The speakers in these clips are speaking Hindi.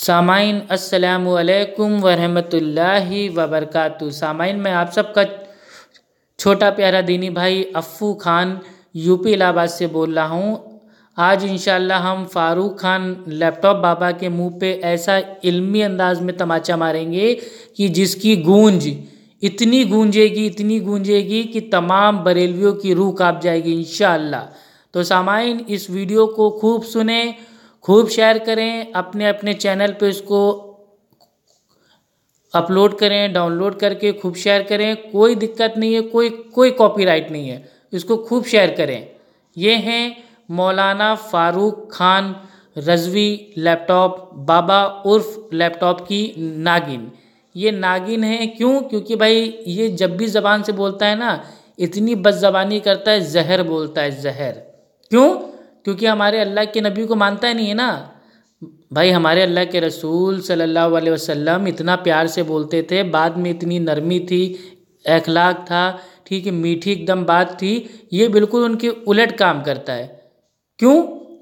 सामाइन असलकम वरहमतुल्लाहि वबरकत सामाइन मैं आप सबका छोटा प्यारा दीनी भाई अफ़ू खान यूपी इलाहाबाद से बोल रहा हूँ आज इन हम फारूक खान लैपटॉप बाबा के मुंह पे ऐसा इल्मी अंदाज में तमाचा मारेंगे कि जिसकी गूंज इतनी गूंजेगी इतनी गूंजेगी कि तमाम बरेलवियों की रूह काँप जाएगी इन तो सामाइन इस वीडियो को खूब सुने खूब शेयर करें अपने अपने चैनल पे इसको अपलोड करें डाउनलोड करके खूब शेयर करें कोई दिक्कत नहीं है कोई कोई कॉपीराइट नहीं है इसको खूब शेयर करें ये हैं मौलाना फ़ारूक खान रजवी लैपटॉप बाबा उर्फ लैपटॉप की नागिन ये नागिन है क्यों क्योंकि भाई ये जब भी ज़बान से बोलता है ना इतनी बदजबानी करता है जहर बोलता है जहर क्यों क्योंकि हमारे अल्लाह के नबी को मानता ही नहीं है ना भाई हमारे अल्लाह के रसूल सल्लल्लाहु अलैहि वसल्लम इतना प्यार से बोलते थे बाद में इतनी नरमी थी अखलाक था ठीक है मीठी एकदम बात थी ये बिल्कुल उनके उलट काम करता है क्यों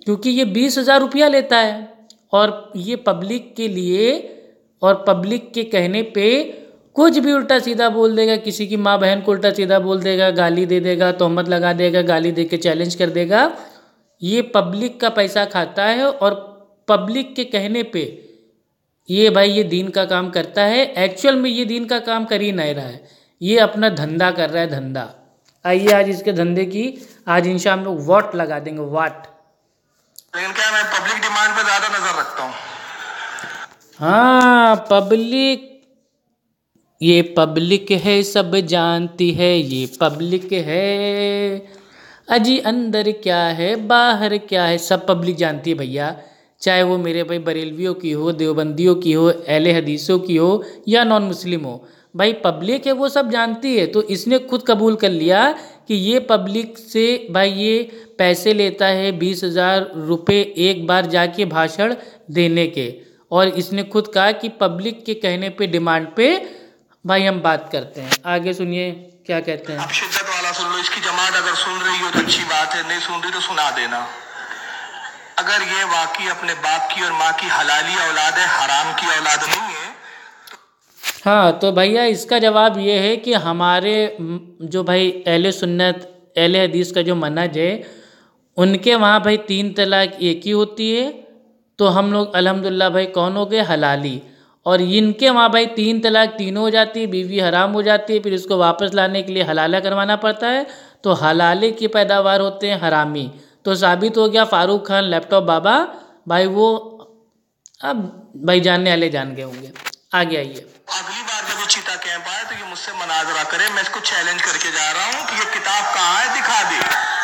क्योंकि ये बीस हज़ार रुपया लेता है और ये पब्लिक के लिए और पब्लिक के कहने पे कुछ भी उल्टा सीधा बोल देगा किसी की माँ बहन को उल्टा सीधा बोल देगा गाली दे देगा तोहमत लगा देगा गाली दे के चैलेंज कर देगा ये पब्लिक का पैसा खाता है और पब्लिक के कहने पे ये भाई ये दीन का काम करता है एक्चुअल में ये दीन का काम कर ही नहीं रहा है ये अपना धंधा कर रहा है धंधा आइए आज इसके धंधे की आज इंशा हम लोग वॉट लगा देंगे वाट इनका मैं पब्लिक डिमांड पे ज़्यादा नज़र रखता हूँ हाँ पब्लिक ये पब्लिक है सब जानती है ये पब्लिक है अजी अंदर क्या है बाहर क्या है सब पब्लिक जानती है भैया चाहे वो मेरे भाई बरेलवियों की हो देवबंदियों की हो अहल हदीसों की हो या नॉन मुस्लिम हो भाई पब्लिक है वो सब जानती है तो इसने खुद कबूल कर लिया कि ये पब्लिक से भाई ये पैसे लेता है बीस हज़ार रुपये एक बार जाके भाषण देने के और इसने खुद कहा कि पब्लिक के कहने पे डिमांड पे भाई हम बात करते हैं आगे सुनिए क्या कहते हैं अल्लाह सुन लो इसकी जमात अगर सुन रही हो तो अच्छी बात है नहीं सुन रही तो सुना देना अगर ये वाकई अपने बाप की और माँ की हलाली औलाद है हराम की औलाद नहीं है तो- हाँ तो भैया इसका जवाब ये है कि हमारे जो भाई अहल सुन्नत अहल हदीस का जो मनज है उनके वहाँ भाई तीन तलाक एक ही होती है तो हम लोग अलहमदिल्ला भाई कौन हो गए हलाली और इनके वहाँ भाई तीन तलाक तीनों हो जाती है बीवी हराम हो जाती है फिर उसको वापस लाने के लिए हलाला करवाना पड़ता है तो हलाले की पैदावार होते हैं हरामी तो साबित हो गया फारूक खान लैपटॉप बाबा भाई वो अब भाई जानने वाले जान गए होंगे आगे आइए अगली बार जब चीता कैंप आए तो ये मुझसे मनाजरा करे मैं इसको चैलेंज करके जा रहा हूँ कि ये किताब कहाँ है दिखा दे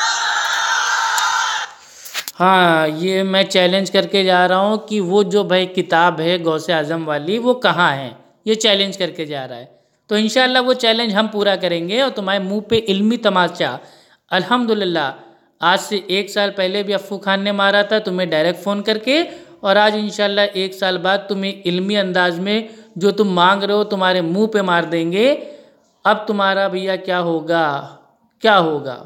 हाँ ये मैं चैलेंज करके जा रहा हूँ कि वो जो भाई किताब है गौसे आज़म वाली वो कहाँ है ये चैलेंज करके जा रहा है तो इन वो चैलेंज हम पूरा करेंगे और तुम्हारे मुंह पे इल्मी तमाचा अल्हम्दुलिल्लाह आज से एक साल पहले भी अफू खान ने मारा था तुम्हें डायरेक्ट फ़ोन करके और आज इन एक साल बाद तुम्हें इल्मी अंदाज में जो तुम मांग रहे हो तुम्हारे मुंह पे मार देंगे अब तुम्हारा भैया क्या होगा क्या होगा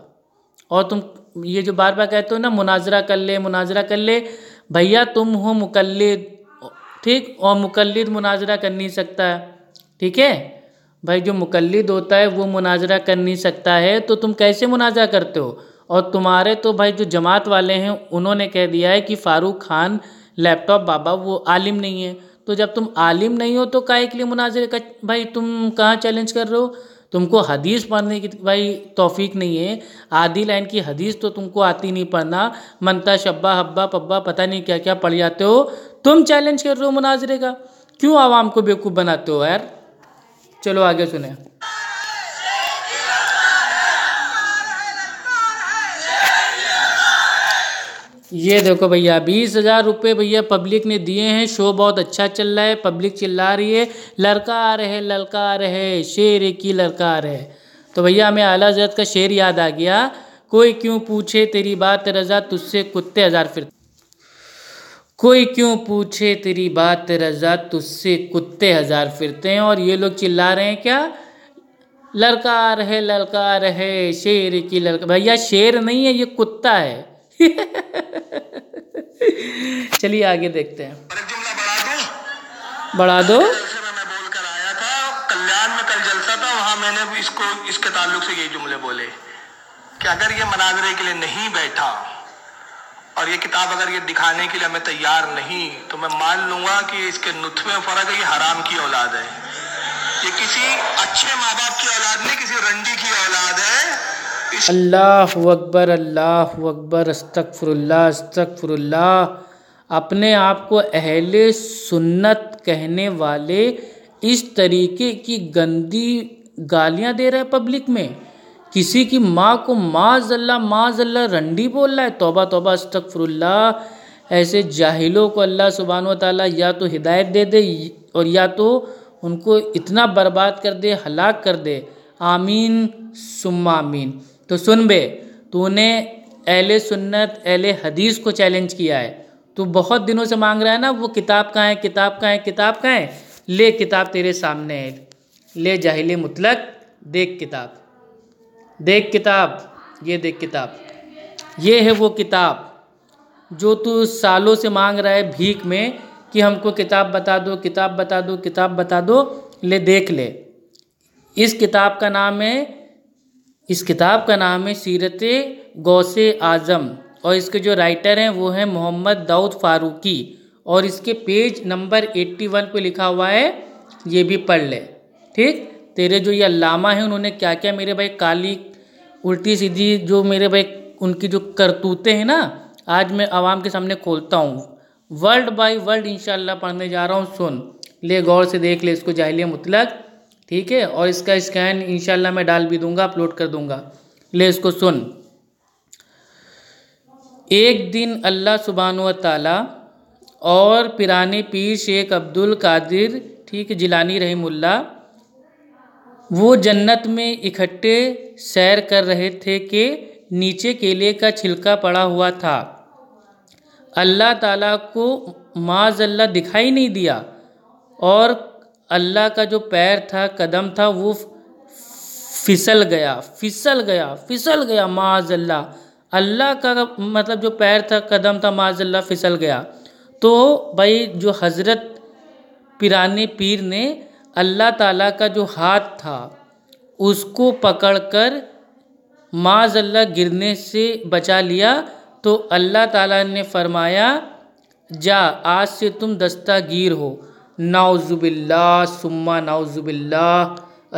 और तुम ये जो बार बार कहते हो ना मुनाजरा कर ले मुनाजरा कर ले भैया तुम हो मुकलद ठीक और मुकलद मुनाजरा कर नहीं सकता ठीक है भाई जो मुकलद होता है वो मुनाजरा कर नहीं सकता है तो तुम कैसे मुनाजरा करते हो और तुम्हारे तो भाई जो जमात वाले हैं उन्होंने कह दिया है कि फ़ारूक खान लैपटॉप बाबा वो आलिम नहीं है तो जब तुम आलिम नहीं हो तो काय के लिए मुनाजरे का भाई तुम कहाँ चैलेंज कर रहे हो तुमको हदीस पढ़ने की भाई तोफीक नहीं है आधी लाइन की हदीस तो तुमको आती नहीं पढ़ना मनता शब्बा हब्बा पब्बा पता नहीं क्या क्या पढ़ जाते हो तुम चैलेंज कर रहे हो मुनाजरे का क्यों आवाम को बेवकूफ़ बनाते हो यार चलो आगे सुने ये देखो भैया बीस हज़ार रुपये भैया पब्लिक ने दिए हैं शो बहुत अच्छा चल रहा है पब्लिक चिल्ला रही है रहे लड़का आ रहे शेर की आ रहे तो भैया हमें आला हजरत का शेर याद आ गया कोई क्यों पूछे तेरी बात रज़ा तुझसे कुत्ते हज़ार फिर कोई क्यों पूछे तेरी बात रज़ा तुझसे कुत्ते हज़ार फिरते हैं और ये लोग चिल्ला रहे हैं क्या लड़का रहे लड़का रहे शेर की लड़का भैया शेर नहीं है ये कुत्ता है चलिए आगे देखते हैं बढ़ा दो कल्याण में कल जलसा था वहाँ मैंने इसको इसके ताल्लुक से यही जुमले बोले कि अगर ये मनाजरे के लिए नहीं बैठा और ये किताब अगर ये दिखाने के लिए मैं तैयार नहीं तो मैं मान लूंगा कि इसके नुतफे फर्क है ये हराम की औलाद है ये किसी अच्छे माँ बाप की औलाद नहीं किसी रंडी की औलाद है अल्लाह अकबर अल्लाह अकबर अस्तगफुरुल्लाह अस्तगफुरुल्लाह अपने आप को अहले सुन्नत कहने वाले इस तरीके की गंदी गालियां दे रहे हैं पब्लिक में किसी की माँ को माजल्ला माजल्ला रंडी बोल रहा है तोबा तोबा अस्तगफुरुल्ला ऐसे जाहिलों को अल्लाह सुबहान ताली या तो हिदायत दे दे और या तो उनको इतना बर्बाद कर दे हलाक कर दे आमीन सुम्मा आमीन तो सुन बे तूने अहले सुन्नत अहले हदीस को चैलेंज किया है तू बहुत दिनों से मांग रहा है ना वो किताब कहाँ है किताब कहाँ है किताब कहाँ है ले किताब तेरे सामने है ले जाहिले मुतलक देख किताब देख किताब ये देख किताब ये है वो किताब जो तू सालों से मांग रहा है भीख में कि हमको किताब बता दो किताब बता दो किताब बता दो ले देख ले इस किताब का नाम है इस किताब का नाम है सीरत गौसे आज़म और इसके जो राइटर हैं वो हैं मोहम्मद दाऊद फ़ारूकी और इसके पेज नंबर एट्टी वन पे लिखा हुआ है ये भी पढ़ ले ठीक तेरे जो ये अल्लामा हैं उन्होंने क्या क्या मेरे भाई काली उल्टी सीधी जो मेरे भाई उनकी जो करतूतें हैं ना आज मैं आवाम के सामने खोलता हूँ वर्ल्ड बाई वर्ल्ड इन पढ़ने जा रहा हूँ सुन ले गौर से देख ले इसको जाहिलिया मुतलक ठीक है और इसका स्कैन इंशाल्लाह मैं डाल भी दूंगा अपलोड कर दूंगा ले इसको सुन एक दिन अल्लाह सुबहान ताला और पिराने पीर शेख अब्दुल कादिर ठीक जिलानी रहीमुल्ला वो जन्नत में इकट्ठे सैर कर रहे थे कि नीचे केले का छिलका पड़ा हुआ था अल्लाह ताला को माज अल्लाह दिखाई नहीं दिया और अल्लाह का जो पैर था कदम था वो फिसल गया फिसल गया फिसल गया माजल्ला अल्लाह का मतलब जो पैर था कदम था माजल्ला फिसल गया तो भाई जो हज़रत पिरानी पीर ने अल्लाह ताला का जो हाथ था उसको पकड़कर माजल्ला गिरने से बचा लिया तो अल्लाह ताला ने फरमाया जा आज से तुम दस्तागीर हो नाउज़ुबिल्ला सुम्मा नाउज़ुबिल्ला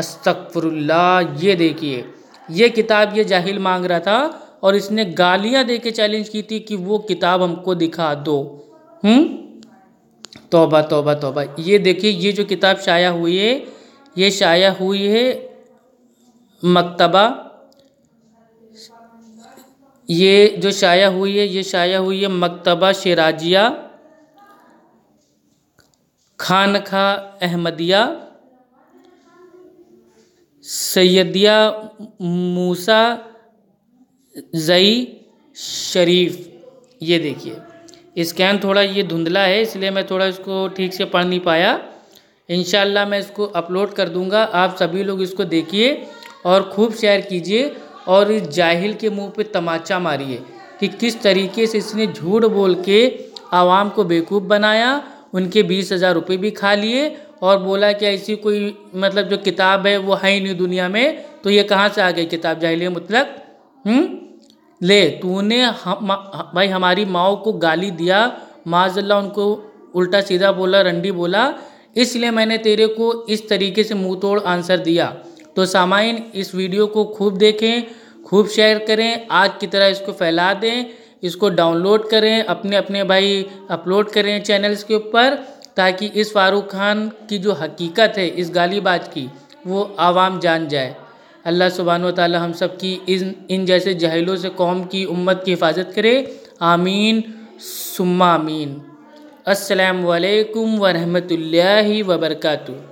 अस्तफ़रुल्ला ये देखिए ये किताब ये जाहिल मांग रहा था और इसने गालियाँ दे के चैलेंज की थी कि वो किताब हमको दिखा दो तोबा तोबा तोबा ये देखिए ये जो किताब शाया हुई है ये शाया हुई है मकतबा ये जो शाया हुई है ये शाया हुई है मकतबा शराजिया खानख़ा अहमदिया सैदिया मूसा जई शरीफ ये देखिए स्कैन थोड़ा ये धुंधला है इसलिए मैं थोड़ा इसको ठीक से पढ़ नहीं पाया इन मैं इसको अपलोड कर दूंगा आप सभी लोग इसको देखिए और खूब शेयर कीजिए और इस जाहिल के मुंह पे तमाचा मारिए कि किस तरीके से इसने झूठ बोल के आवाम को बेवकूफ़ बनाया उनके बीस हज़ार रुपये भी खा लिए और बोला कि ऐसी कोई मतलब जो किताब है वो है ही नहीं दुनिया में तो ये कहाँ से आ गई किताब जाहिलिया मतलब ले तूने हम भाई हमारी माओ को गाली दिया माजल्ला उनको उल्टा सीधा बोला रंडी बोला इसलिए मैंने तेरे को इस तरीके से मुँह तोड़ आंसर दिया तो सामाइन इस वीडियो को खूब देखें खूब शेयर करें आज की तरह इसको फैला दें इसको डाउनलोड करें अपने अपने भाई अपलोड करें चैनल्स के ऊपर ताकि इस फ़ारूक खान की जो हकीकत है इस गालीबाज की वो आवाम जान जाए अल्लाह सुबहान ताली हम सब की इन इन जैसे जहलों से कौम की उम्मत की हिफाजत करे आमीन सुम्मा आमीन असलकम वरहमल वबरकू